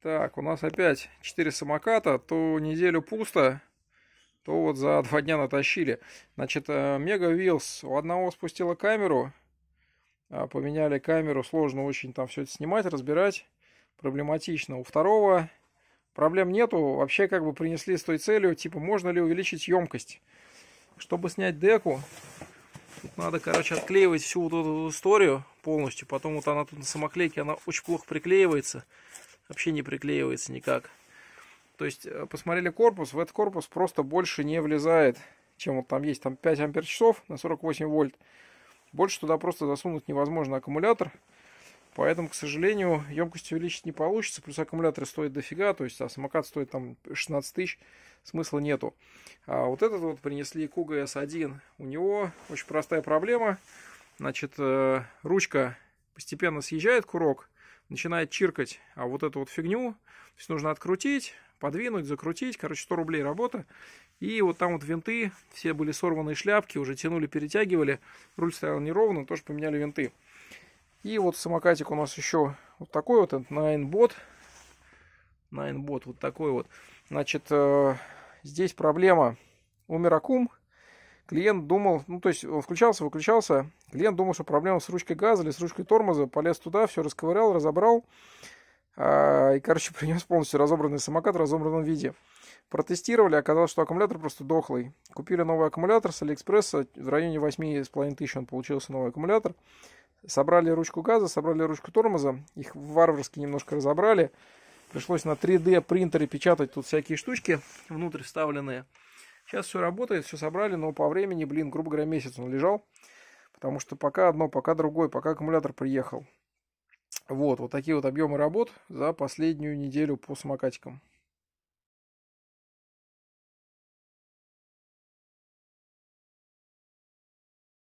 Так, у нас опять 4 самоката, то неделю пусто, то вот за два дня натащили. Значит, э, Мега Вилс у одного спустила камеру, а, поменяли камеру, сложно очень там все это снимать, разбирать, проблематично. У второго проблем нету, вообще как бы принесли с той целью, типа, можно ли увеличить емкость. Чтобы снять деку, надо, короче, отклеивать всю вот эту историю полностью, потом вот она тут на самоклейке, она очень плохо приклеивается вообще не приклеивается никак. То есть э, посмотрели корпус, в этот корпус просто больше не влезает, чем вот там есть. Там 5 ампер часов на 48 вольт. Больше туда просто засунуть невозможно аккумулятор. Поэтому, к сожалению, емкость увеличить не получится. Плюс аккумуляторы стоят дофига, то есть а самокат стоит там 16 тысяч, смысла нету. А вот этот вот принесли КУГА S1. У него очень простая проблема. Значит, э, ручка постепенно съезжает курок, начинает чиркать а вот эту вот фигню. То есть нужно открутить, подвинуть, закрутить. Короче, 100 рублей работа. И вот там вот винты, все были сорванные шляпки, уже тянули, перетягивали. Руль стоял неровно, тоже поменяли винты. И вот самокатик у нас еще вот такой вот, это Ninebot. Ninebot, вот такой вот. Значит, э, здесь проблема. Умер аккум, Клиент думал, ну то есть он э, включался, выключался. Клиент думал, что проблема с ручкой газа или с ручкой тормоза. Полез туда, все расковырял, разобрал. А, и, короче, принес полностью разобранный самокат в разобранном виде. Протестировали, оказалось, что аккумулятор просто дохлый. Купили новый аккумулятор с Алиэкспресса. В районе 8,5 тысяч он получился новый аккумулятор. Собрали ручку газа, собрали ручку тормоза. Их варварски немножко разобрали. Пришлось на 3D принтере печатать тут всякие штучки внутрь вставленные. Сейчас все работает, все собрали, но по времени, блин, грубо говоря, месяц он лежал. Потому что пока одно, пока другое, пока аккумулятор приехал. Вот, вот такие вот объемы работ за последнюю неделю по самокатикам.